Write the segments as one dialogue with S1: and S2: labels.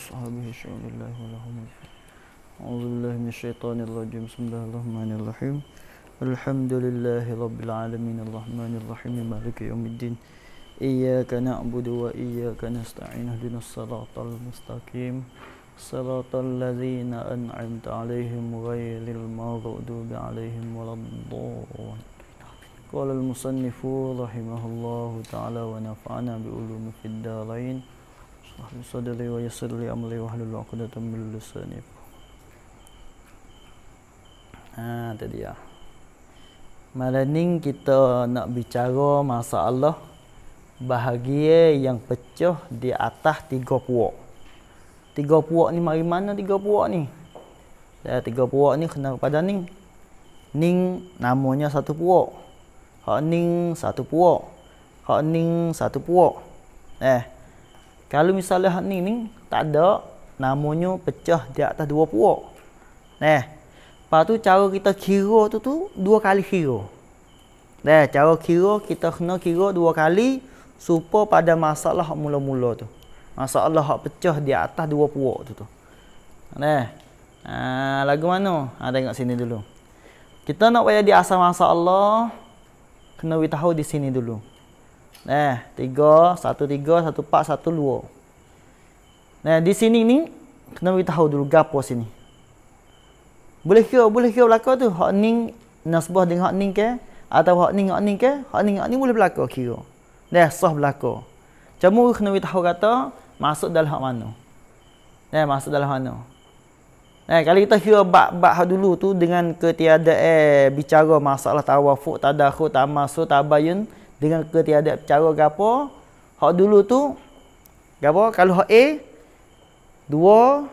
S1: أصحابه شؤون الله ولهم أعوذ بالله من الشيطان الرجيم بسم الله الرحمن الرحيم الحمد لله رب العالمين الرحمن الرحيم مالك يوم الدين إياك نعبد وإياك نستعين اهدنا الصراط المستقيم صراط الذين أنعمت عليهم غير المغضوب عليهم ولا الضالين قال المصنف رحمه الله تعالى ونفعنا بعلوم في الدارين اللهم صل لي ويسر لي امري واحلل عقدة من لساني ها ada dia malam ni kita nak bicara masalah bahagia yang pecah di atas tiga puak tiga puak ni mari mana tiga puak ni Eh, tiga puak ni kena kepada ni ning namanya satu puak hak ning satu puak hak ning satu puak eh kalau misalnya hak ni ni tak ada namanya pecah di atas dua puak nah lepas tu cara kita kira tu tu dua kali kira nah cara kira kita kena kira dua kali supaya pada masalah hak mula-mula tu masalah hak pecah di atas dua puak tu tu nah ah, lagu mana ha, tengok sini dulu kita nak bayar di asal masalah kena tahu di sini dulu Nah, tiga, satu tiga, satu pak, satu luo. Nah, di sini ni kena kita tahu dulu gapo sini. Boleh ke, boleh ke belaka tu? Hak ning nasbah dengan hak ning ke? Atau hak ning hak ning ke? Hak ning hak ning boleh belaka kira. Dah sah belaka. Cuma kena kita tahu kata masuk dalam hak mana. Nah, masuk dalam mana? Nah, kalau kita kira bak bak hak dulu tu dengan ketiadaan eh, bicara masalah tawafuk, tadakhur, tamasu, tabayun, dengan ketiadaan cara ke apa hak dulu tu apa kalau hak A dua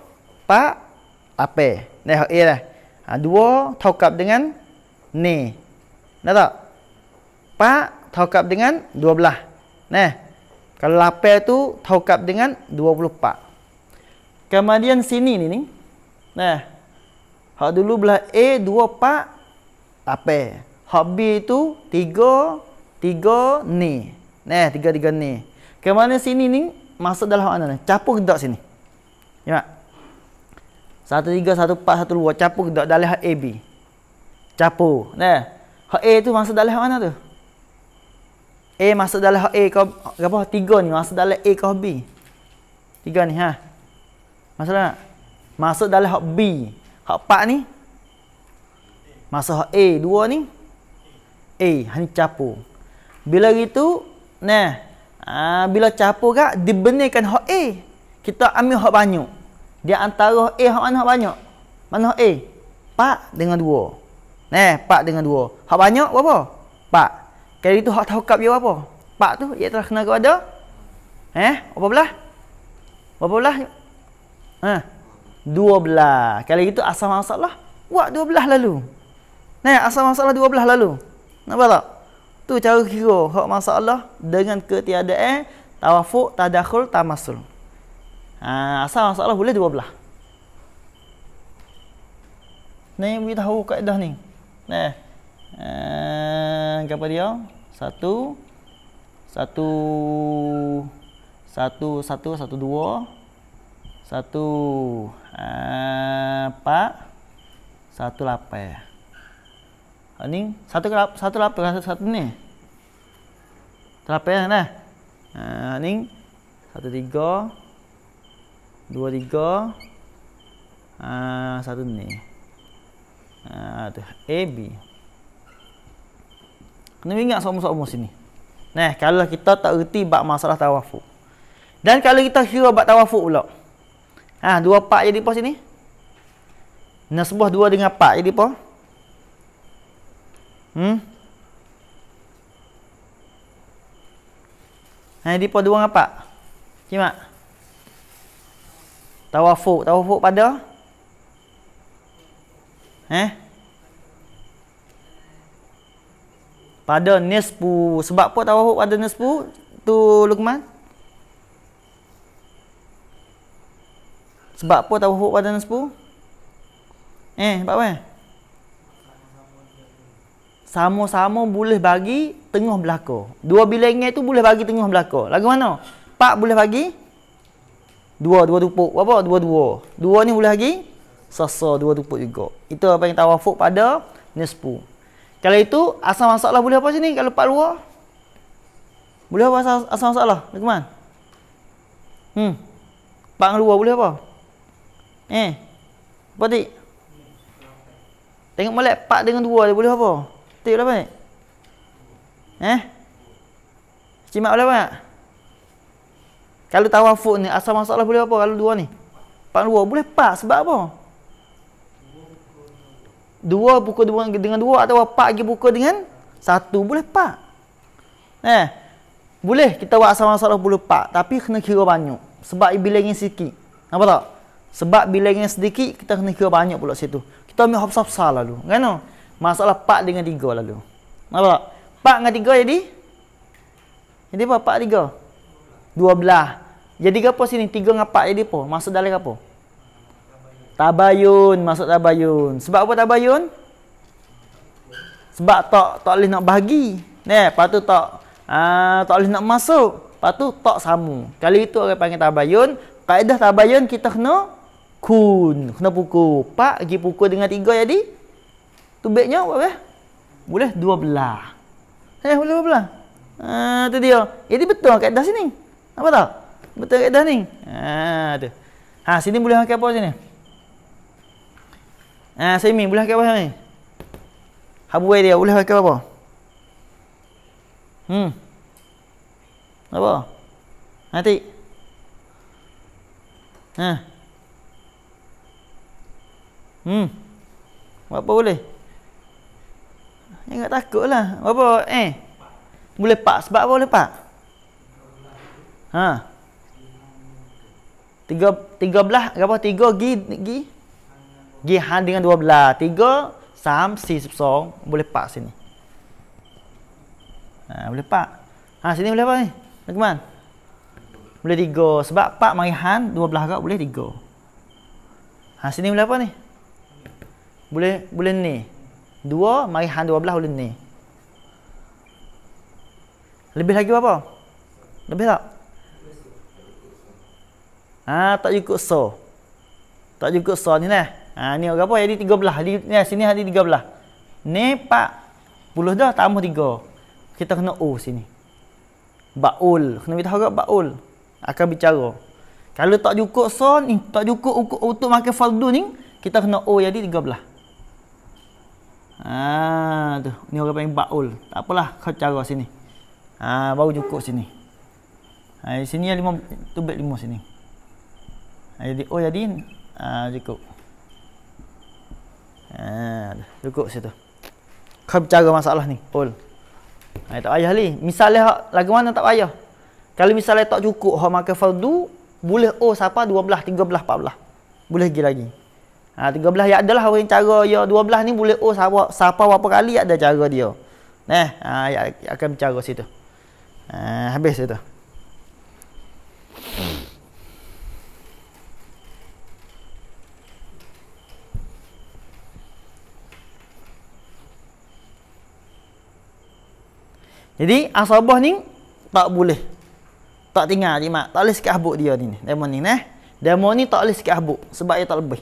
S1: 4 apa ni hak A lah ha 2 tokap dengan ni nak tak 4 tokap dengan 12 nah kalau 8 tu tokap dengan 24 kemudian sini ni ni nah hak dulu belah A dua 4 apa hak B tu tiga tiga ni. Nah, tiga-tiga ni. Ke mana sini ni? Masuk dalam mana ni? Capuk dekat sini. Ya. Satu tiga, satu empat, satu dua. Capuk dekat dalam hak B. Capu. Nah. Hak A tu masuk dalam mana tu? A masuk dalam hak A ke apa? Tiga ni masuk dalam A ke B. Tiga ni ha. Masuk tak? Masuk dalam hak B. Hak empat ni masuk hak A. Dua ni A. Hani capu. Bila gitu, nah, uh, bila capur kak, dibenarkan hak A. Kita ambil hak banyak. Dia antara hak A, hak mana hak banyak? Mana hak A? Pak dengan dua. Nah, pak dengan dua. Hak banyak berapa? Pak. Kali itu hak tahukap dia berapa? Pak tu, ia telah kena kepada? Eh, apa belah? Berapa belah? Eh, dua belah. Kali itu asal masalah, buat dua belah lalu. Nah, asal masalah dua belah lalu. Nampak tak? Tu cara kira hak masalah dengan ketiadaan tawafuk, tadakhul, tamasul. Ha, asal masalah boleh dua belah. Ni we tahu kaedah ni. Nah. Eh, apa eh, dia? Satu satu satu satu satu dua satu uh, empat satu lapan ni satu kelap satu lap satu, satu ni. Terapai dah. Ha satu tiga dua tiga ha, satu ni. Ha tu A B. Kena ingat semua-semua sini. Nah, kalau kita tak reti bab masalah tawafuk. Dan kalau kita kira bab tawafuk pula. Ha dua pak jadi apa sini? Nasbah dua dengan pak jadi apa? Hmm? Hai di pada buang apa? Cimak. Tawafuk, tawafuk pada? Eh? Pada nespu. Sebab apa tawafuk pada nespu? Tu Luqman. Sebab apa tawafuk pada nespu? Eh, sebab apa? sama-sama boleh bagi tengah belako. Dua bilangan tu boleh bagi tengah belako. Lagu mana? Pak boleh bagi dua, dua tupuk. Apa? Dua, dua. Dua ni boleh bagi sasa dua tupuk juga. Itu apa yang tawafuk pada nisfu. Kalau itu asal masalah boleh apa sini? Kalau pak dua? Boleh apa asal, asal masalah? Lagu mana? Hmm. Pak dengan dua boleh apa? Eh. Apa tik? Tengok balik 4 dengan dua dia boleh apa? Tiup lah baik. Eh? Cimak lah baik. Kalau tawafuk ni asal masalah boleh apa kalau dua ni? Pak dua boleh pak sebab apa? Dua pukul dua dengan dua atau pak lagi pukul dengan satu boleh pak. Eh. Boleh kita buat asal masalah boleh pak tapi kena kira banyak sebab bilangan sikit. Nampak tak? Sebab bilangan sedikit kita kena kira banyak pula situ. Kita ambil hafsah-hafsah lalu. Kan? Masalah Pak dengan 3 lalu. Nampak tak? 4 dengan 3 jadi? Jadi apa? 4 dengan 3? 12. Jadi apa sini? 3 dengan 4 jadi apa? Masuk dalam apa? Tabayun. masuk tabayun. Sebab apa tabayun? Sebab tak tak boleh nak bagi. Nah, lepas tu tak, uh, ah, tak boleh nak masuk. Lepas tu tak sama. Kali itu orang panggil tabayun. Kaedah tabayun kita kena kun. Kena pukul. Pak pergi pukul dengan 3 jadi? Ya, tu beknya apa boleh? Boleh dua belah. Saya eh, boleh dua belah. Ah, tu dia. Jadi eh, betul kaedah sini. Apa tak? Betul kaedah ni. Ah, tu. Ha, sini boleh pakai apa sini? Ah, ha, semi boleh pakai apa sini? Habu dia boleh pakai apa? Hmm. Apa? Ha, Nanti. Ha. Hmm. Apa boleh? Ingat takut lah. Apa eh? Boleh pak sebab apa boleh pak? Ha. 3 13 apa tiga gi gi gi han dengan dua belah tiga sam si sepsong boleh pak sini. Ha boleh pak. Ha sini boleh apa ni? Lukman. Boleh tiga sebab pak mari han dua belah gak boleh tiga. Ha sini boleh apa ni? Boleh boleh ni. Dua, mari hang dua belah ulun ni. Lebih lagi apa? Lebih tak? Ha, tak cukup so. Tak cukup so ni lah. Ha, ni apa? Jadi tiga belah. Di, ni, sini ada tiga belah. Ni empat puluh dah, tambah tiga. Kita kena O sini. Ba'ul. Kena kita ke ba'ul. Akan bicara. Kalau tak cukup so ni, tak cukup untuk makan fardu ni, kita kena O jadi tiga belah. Ah, tu. Ni orang panggil baul. Tak apalah, kau cara sini. Ah, baru cukup sini. Ha, sini ada lima, tu beg lima sini. Ha, jadi, oh jadi, ha, cukup. Ah, cukup situ. Kau bicara masalah ni, ul. Ha, tak payah ni. Misalnya, lagu mana tak payah. Kalau misalnya tak cukup, kau makan fardu, boleh oh siapa, dua belah, tiga belah, empat belah. Boleh lagi. lagi. Ha, 13 ya adalah orang cara ya 12 ni boleh oh siapa siapa berapa kali ada cara dia. Neh, ha, ya, ya akan bicara situ. Ha, habis itu. Jadi asabah ni tak boleh. Tak tinggal jimat. Tak boleh sikit habuk dia ni. Demo ni nah. Demo ni tak boleh sikit habuk sebab dia tak lebih.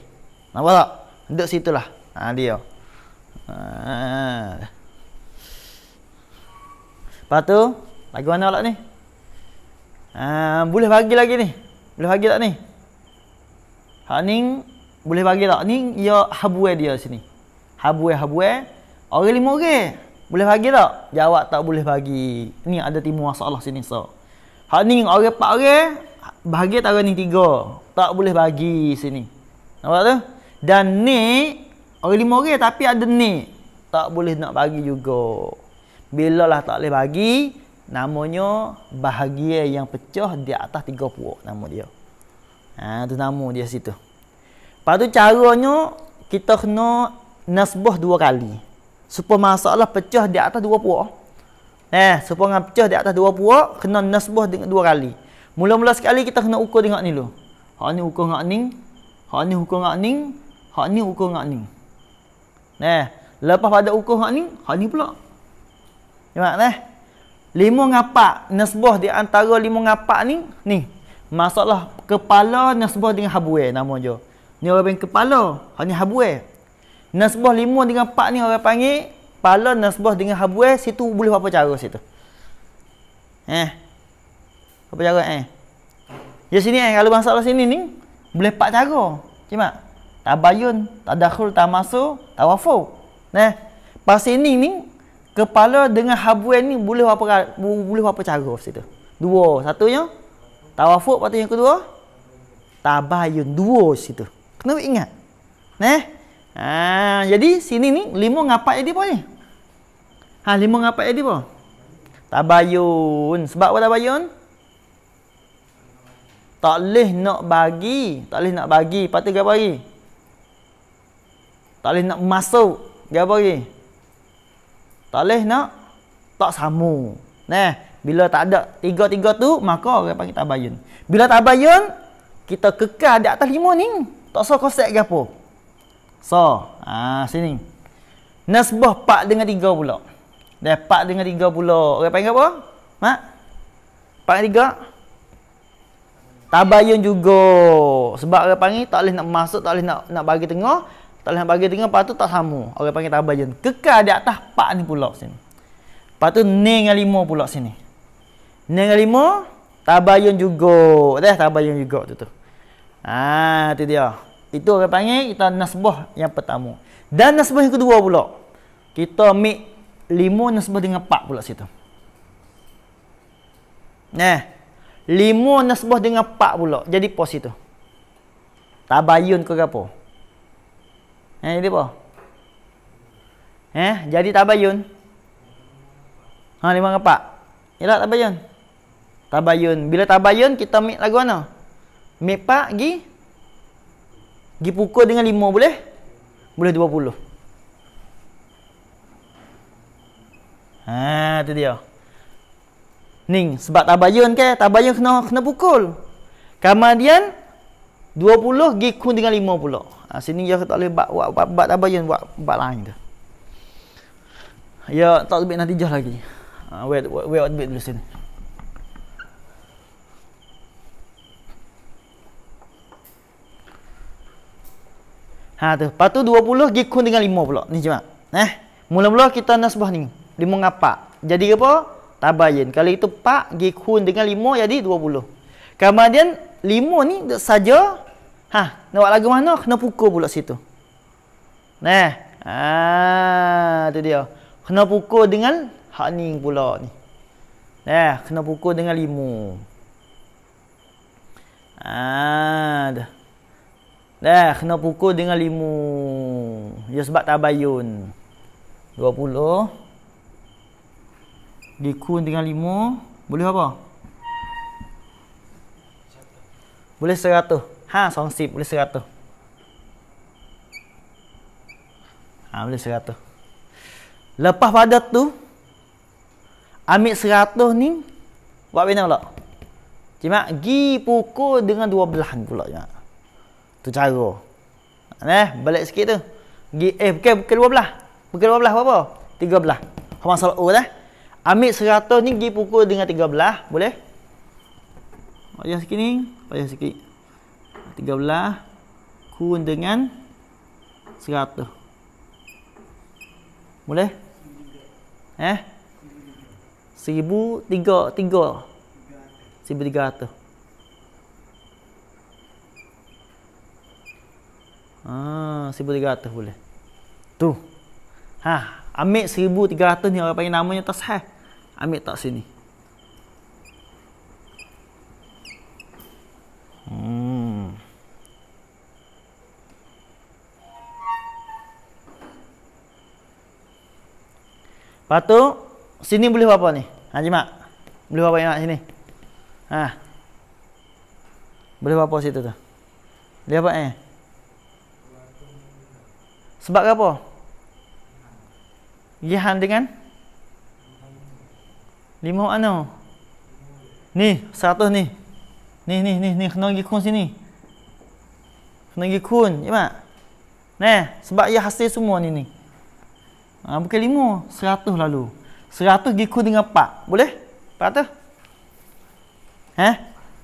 S1: Nampak tak? Duduk situ lah ha, Dia ha. Lepas tu Lagi mana pula ni? Ha, boleh bagi lagi ni? Boleh bagi tak ni? Hak ni Boleh bagi tak? Ni ia ya, habue dia sini habue habue. Orang lima ke? Boleh bagi tak? Jawab tak boleh bagi Ni ada timur masalah sini so. Hak ni orang empat orang Bahagia tak orang ni tiga Tak boleh bagi sini Nampak tu? Dan ni orang lima orang tapi ada ni. Tak boleh nak bagi juga. Bilalah tak boleh bagi, namanya bahagia yang pecah di atas tiga 30 nama dia. Ha tu nama dia situ. Lepas tu caranya kita kena nasbah dua kali. Supaya masalah pecah di atas dua 20. Eh, supaya ngam pecah di atas dua 20 kena nasbah dengan dua kali. Mula-mula sekali kita kena ukur dengan ni dulu. Hak ni ukur ngak ning. Hak ni ukur ngak ning hak ni ukur hak ni. Nah, lepas pada ukur hak ni, hak ni pula. Nampak tak? Lima ngapak nasbah di antara lima ngapak ni, ni. Masalah kepala nasbah dengan habuai nama je. Ni orang panggil kepala, hak ni habuai. Nasbah lima dengan pak ni orang panggil kepala nasbah dengan habuai situ boleh apa cara situ. Eh. Apa cara eh? Ya sini eh kalau masalah sini ni boleh empat cara. Cimak. Okay, tabayun, tadakhul, tamasu, tawafu. Nah, pas ini ni kepala dengan habuan ni boleh apa boleh apa cara of situ. Dua, satunya tawafu, patut yang kedua tabayun dua situ. Kena ingat. Nah. Ha, jadi sini ni lima ngapak jadi apa ni? Ha, lima ngapak jadi apa? Tabayun. Sebab apa tabayun? Tak boleh nak bagi. Tak boleh nak bagi. Lepas tu, bagi? Tak boleh nak masuk Dia apa lagi? Tak boleh nak Tak samu. Nah, Bila tak ada tiga-tiga tu Maka orang panggil tabayun Bila tabayun Kita kekal di atas lima ni Tak so kosek ke apa So ah Sini Nasbah pak dengan tiga pula Dah 4 dengan 3 pula Orang panggil apa? Mak? pak dengan 3? Tabayun juga. Sebab dia panggil tak boleh nak masuk, tak boleh nak nak bagi tengah. Tak boleh bagi tengah lepas tu tak sama. Orang panggil tabah je. Kekal di atas pak ni pula sini. Lepas tu ni yang lima pula sini. Ni yang lima, tabayun juga. Dah tabayun juga tu tu. Ah, tu dia. Itu orang panggil kita nasbah yang pertama. Dan nasbah yang kedua pula. Kita ambil lima nasbah dengan Pak pula situ. Nah. Lima nasbah dengan Pak pula. Jadi pos itu. Tabayun ke apa? Eh, dia apa? Eh, jadi tabayun. Ha, lima rapat. Ialah tabayun. Tabayun. Bila tabayun, kita mik lagu mana? Mik pak, gi. Gi pukul dengan lima boleh? Boleh dua puluh. Ha, tu dia. Ning, sebab tabayun ke? Tabayun kena kena pukul. Kemudian, dua puluh gi kun dengan lima pulak. Ha, sini dia tak boleh buat buat buat, buat apa yang buat buat lain tu. Ya tak lebih nanti jah lagi. Ha, wait wait wait wait dulu sini. Ha tu, patu tu 20 gikun dengan 5 pula. Ni cuma. Nah, eh, mula-mula kita nasbah ni. 5 ngapa? Jadi apa? Tabayin. Kalau itu pak gikun dengan 5 jadi 20. Kemudian 5 ni saja Ha, nak buat lagu mana? Kena pukul pula situ. Nah. Ah, tu dia. Kena pukul dengan hak ni pula ni. Nah, kena pukul dengan limu. Ah, dah. Dah, kena pukul dengan limu. Ya sebab tabayun. 20. Dikun dengan limu. Boleh apa? Boleh 100. 5, 2, 10 boleh 100 ha, boleh 100 lepas pada tu ambil seratus ni buat benda pula cuma gi pukul dengan dua belahan pula cuma tu cara eh balik sikit tu gi eh bukan bukan dua belah bukan dua belah apa tiga belah kau masalah eh. o dah ambil seratus ni gi pukul dengan tiga belah boleh Panjang sikit ni Panjang sikit 13 kun dengan 100. Boleh? Eh? 1033. 1300. Ah, 1300 boleh. Tu. Ha, ambil 1300 ni orang panggil namanya tasah. Ambil tak sini. Lepas tu, sini boleh apa ni? Ha, jimat. Boleh apa jimat sini? Ha. Boleh apa situ tu? Boleh apa eh? Sebab apa? Gihan dengan? Lima anu. Ni, satu ni. Ni, ni, ni, ni. Kena pergi kun sini. Kena pergi kun. Jimat. Ne, sebab ia hasil semua ni ni. Ha, bukan lima, seratus lalu. Seratus giku dengan Pak Boleh? Pak ratus? Eh?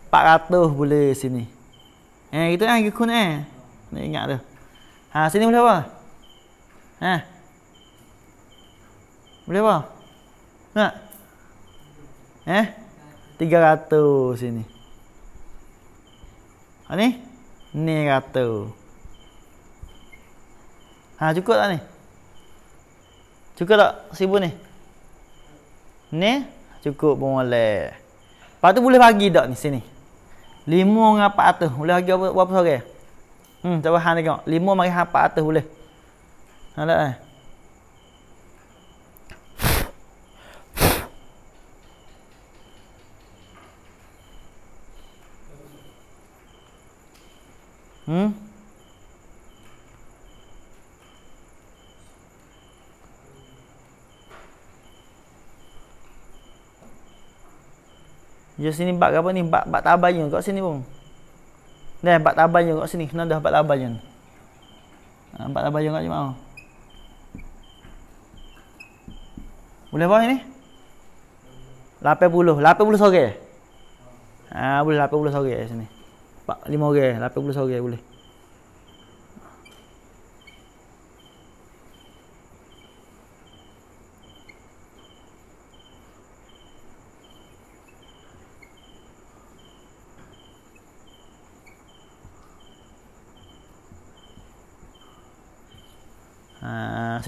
S1: Pak ratus boleh sini. Eh, itu kan giku ni. Eh? Nak ingat tu. Ha, sini boleh apa? Eh? Boleh apa? Nak? Eh? Tiga ratus sini. Ha, ni? Ni ratus. Ha, cukup tak ni? Cukup tak seribu ni? Ni? Cukup pun boleh. Lepas tu boleh bagi tak ni sini? Lima dengan empat atas. Boleh bagi berapa, berapa sore? Hmm, tak faham tengok. Lima bagi empat atas boleh. Nampak tak eh? Hmm? Dia sini bak apa ni? Bak bak tabanya kat sini pun. Dah bak tabanya kat sini. Kena dah bak tabanya. Ha, bak tabanya kat jemaah. Boleh bawah ini? 80. 80 sore. Ah ha, boleh 80 sore sini. Pak 5 orang, 80 sore boleh.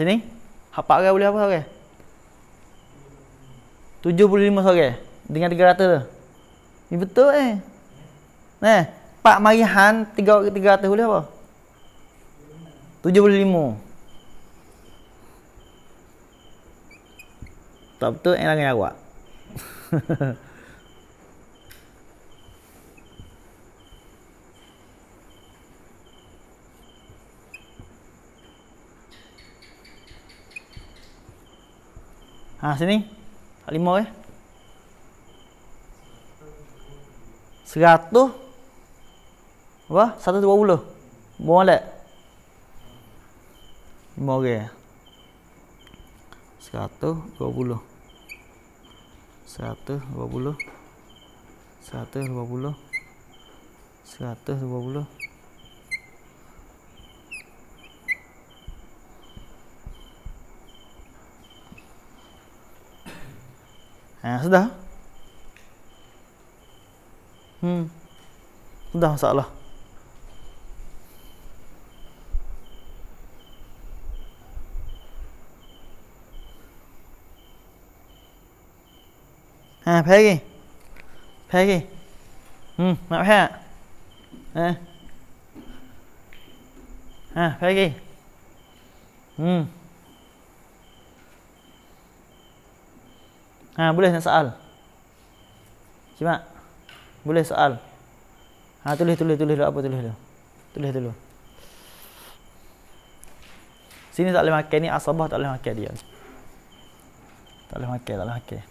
S1: Sini, ni. Hak boleh apa orang? 75 sore dengan 300 tu. Ni betul eh. Nah, Pak Marihan 300 boleh apa? 75. Tak betul eh nak awak. Ha sini. Kat lima eh. 100 apa? 120. Buang tak? Lima orang. 100 120. 120. 120. 120. Ha, sudah. Hmm. Sudah masalah. Ha, pergi. Pergi. Hmm, nak pergi. Ha. Ha, pergi. Hmm. Ha boleh nak soal. Cuba. Boleh soal. Ha tulis tulis tulis dulu apa tulis dulu. Tulis dulu. Sini tak boleh makan ni asabah tak boleh makan dia. Tak boleh makan, tak boleh makan.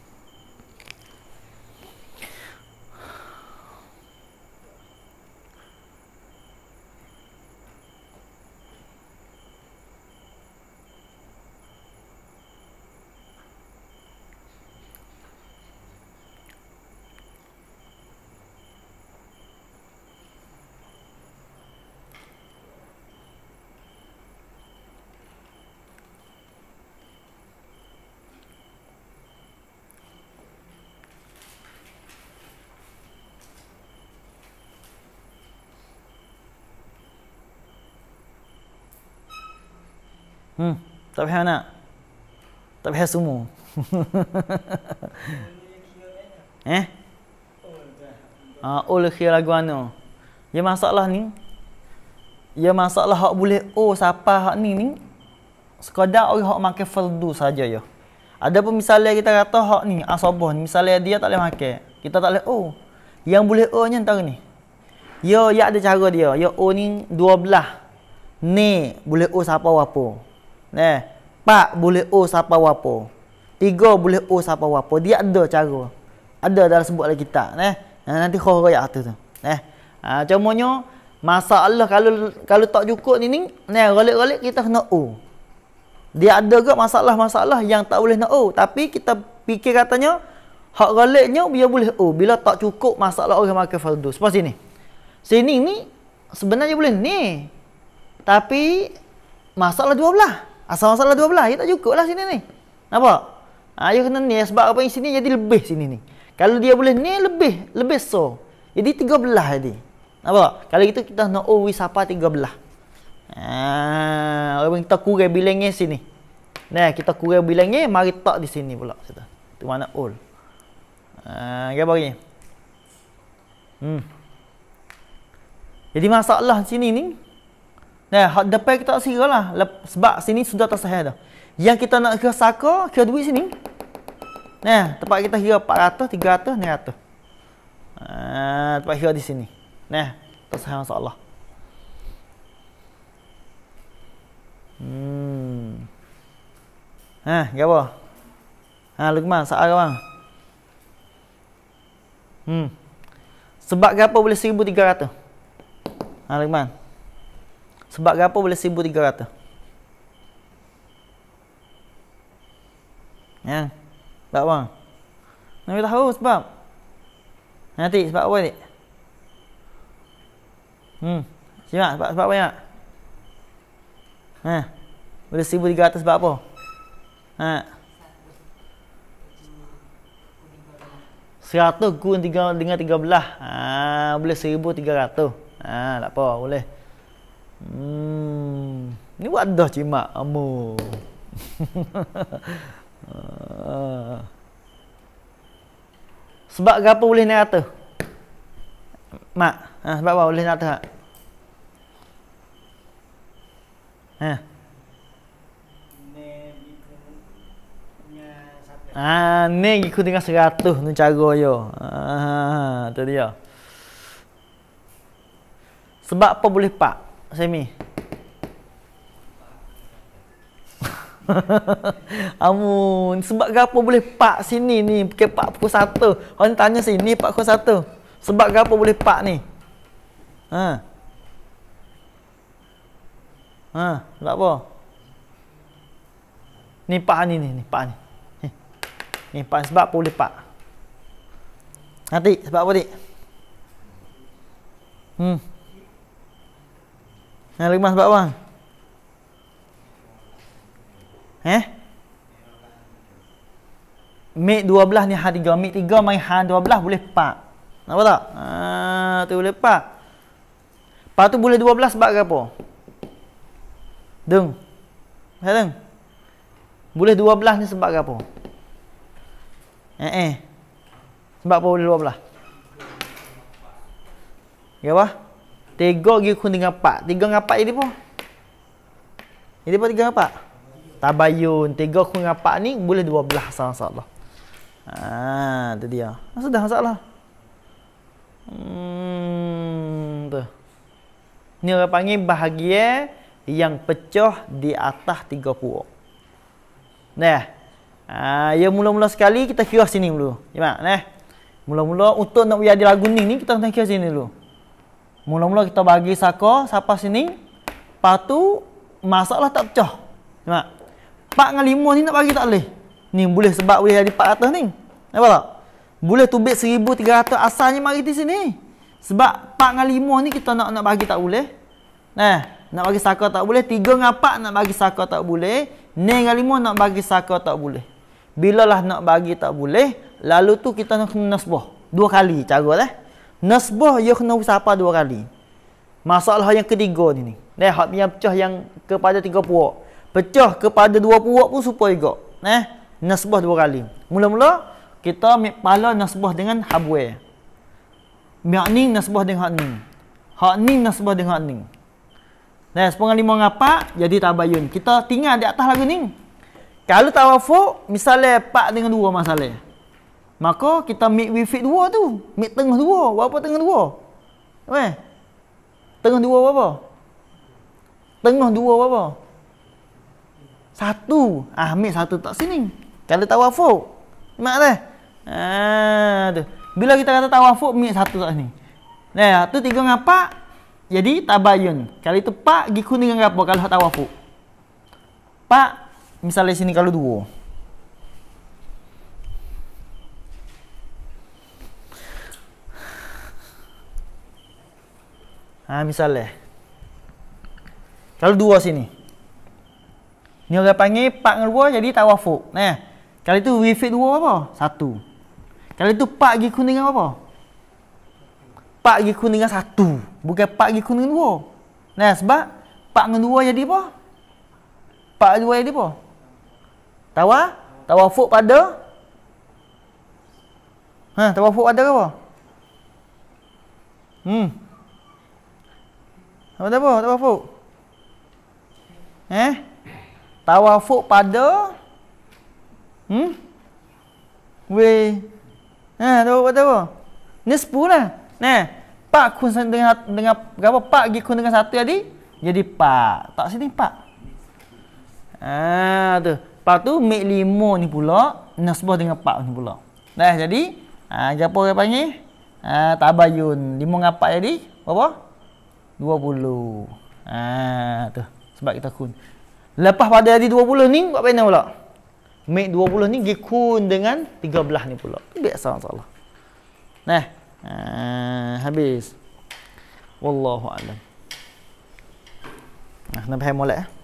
S1: Hmm, tak payah anak. Tak payah semua. eh? Ah, uh, ul khia lagu anu. Ya masalah ni. Ya masalah hak boleh oh siapa hak ni ni? Sekadar orang hak makan fardu saja ya. Ada pun misalnya kita kata hak ni asabah ni misalnya dia tak boleh makan. Kita tak boleh oh. Yang boleh oh ni antara ni. Ya ya ada cara dia. Ya oh ni dua belah. Ni boleh oh siapa apa. -apa. Nah, pak boleh o siapa wapo. Tiga boleh o siapa wapo. Dia ada cara. Ada dalam sebut dalam kitab, nah. Ha, nanti kau kau ayat tu. Nah. Ha, cumanya masalah kalau kalau tak cukup ni ni, nah golek-golek kita kena o. Dia ada juga masalah-masalah yang tak boleh nak o, tapi kita fikir katanya hak goleknya dia boleh o bila tak cukup masalah orang makan fardu. Sebab sini. Sini ni sebenarnya boleh ni. Tapi masalah dua belah. Asal masalah 12 belas, ya tak cukup lah sini ni. Nampak? Ha, you kena ni sebab apa yang sini jadi lebih sini ni. Kalau dia boleh ni lebih, lebih so. Jadi 13 belas jadi. Nampak? Kalau gitu kita nak always sapa 13 Ah, Ha, kita kurai bilangnya sini. Nah, kita kurai bilangnya, mari tak di sini pula. Kita. Itu mana all. Ha, apa lagi? Hmm. Jadi masalah sini ni, Nah, hak depan kita tak sira lah. Sebab sini sudah tak dah. Yang kita nak kira saka, kira duit sini. Nah, tempat kita kira 400, 300, 900. Uh, tempat kira di sini. Nah, tak sahih masalah. Hmm. Nah, kira apa? Ha, nah, Lukman, saat ke bang? Hmm. Sebab apa boleh 1,300? Ha, nah, Lukman. Sebab apa boleh tiga 1300? Ya. Sebab apa? Nabi tahu sebab. Nanti sebab apa ni? Hmm. Siapa sebab sebab banyak? Ha. Boleh 1300 sebab apa? Ha. Sebab Seratus gun tiga dengan tiga belah. Ah, boleh seribu tiga ratus. Ah, tak apa, boleh. Hmm. Ni buat dah cimak amu. sebab apa boleh nak kata? Mak, ha, sebab apa boleh nak kata? Ha. Ah, ni ikut dengan seratus tu cara yo. Ah, tu dia. Sebab apa boleh pak? Semi. Amun, sebab apa boleh pak sini ni? Pukul park pukul 1. Orang tanya sini park pukul 1. Sebab apa boleh pak ni? Ha. Ha, tak apa. Ni park ni ni, ni park ni. Ni park sebab apa boleh pak. Hati sebab apa ni? Hmm. Nak lemah sebab apa? Eh? Mek 12 ni ha 3, mek 3 mai dua 12 boleh pak? Nampak tak? Ha tu boleh pak? Pak tu boleh 12 sebab apa? Deng. Ha deng. Boleh dua 12 ni sebab apa? Eh eh. Sebab apa boleh dua 12? Ya apa? Tiga pergi kun dengan empat. Tiga dengan empat ini pun. Ini pun tiga dengan empat. Tabayun. Tiga kun dengan empat ni boleh dua belah sama Allah. Haa, tu dia. Masa ah, dah masalah. Hmm, tu. Ni orang panggil bahagia yang pecah di atas tiga puak. Nah. Ah, ha, ya mula-mula sekali kita kira sini dulu. Cuma, nah. Mula-mula untuk nak jadi lagu ni ni kita kena kira sini dulu. Mula-mula kita bagi sako siapa sini? Patu masalah tak pecah. Nampak? Pak dengan 5 ni nak bagi tak boleh. Ni boleh sebab boleh jadi 400 ni. Nampak tak? Boleh tubik 1300 asalnya mari di sini. Sebab Pak dengan 5 ni kita nak nak bagi tak boleh. Nah, eh, nak bagi sako tak boleh, Tiga dengan 4 nak bagi sako tak boleh, 6 dengan 5 nak bagi sako tak boleh. Bilalah nak bagi tak boleh, lalu tu kita nak kena sebuah. Dua kali cara lah. Eh? Nasbah ia kena usapa dua kali. Masalah yang ketiga ni ni. Nah, hak yang pecah yang kepada tiga puak. Pecah kepada dua puak pun supaya juga. Nah, nasbah dua kali. Mula-mula kita ambil pala nasbah dengan habwe. Mak ni nasbah dengan hak ni. Hak ni nasbah dengan hak ni. Nah, sepengah lima ngapa jadi tabayun. Kita tinggal di atas lagu ni. Kalau tawafuk, misalnya pak dengan dua masalah. Maka kita make wifit dua tu. Make tengah dua. Apa tengah dua? Eh? Tengah dua apa? Tengah dua apa? Satu. Ah, make satu tak sini. Kalau tawafuk. Mak dah. Ah, tu. Bila kita kata tawafuk, make satu tak sini. Nah, tu tiga dengan pak. Jadi tabayun. Kalau itu pak, gikun dengan apa? Kalau tawafuk. Pak, misalnya sini kalau dua. Ha, misalnya. Eh. Kalau dua sini. Ni orang panggil pak dengan dua jadi tawafuk. Nah. Kalau itu wifit dua apa? Satu. Kalau itu pak pergi dengan apa? Pak pergi dengan satu. Bukan pak pergi kuningan dua. Nah sebab pak dengan dua jadi apa? Pak dua jadi apa? Tawa? Tawafuk pada? Ha, tawafuk pada apa? Hmm. Apa tak apa? Tak apa Eh? Tawafuk pada Hmm? Weh Eh, tak apa, tak apa Ni sepuluh lah Nah, Pak kun dengan dengan gapa Pak pergi kun dengan satu jadi Jadi pak Tak sini pak Ah tu Lepas tu mik limo ni pula Nasbah dengan pak ni pula Dah jadi Ah, apa orang panggil? Ah, tabayun. limo dengan empat jadi. Berapa? 20. Ha tu. Sebab kita kun. Lepas pada hari 20 ni buat panel pula. Make 20 ni gi kun dengan 13 ni pula. Biasa masya-Allah. Nah. Ha, habis. Wallahu alam. Nah, nak pergi molek eh?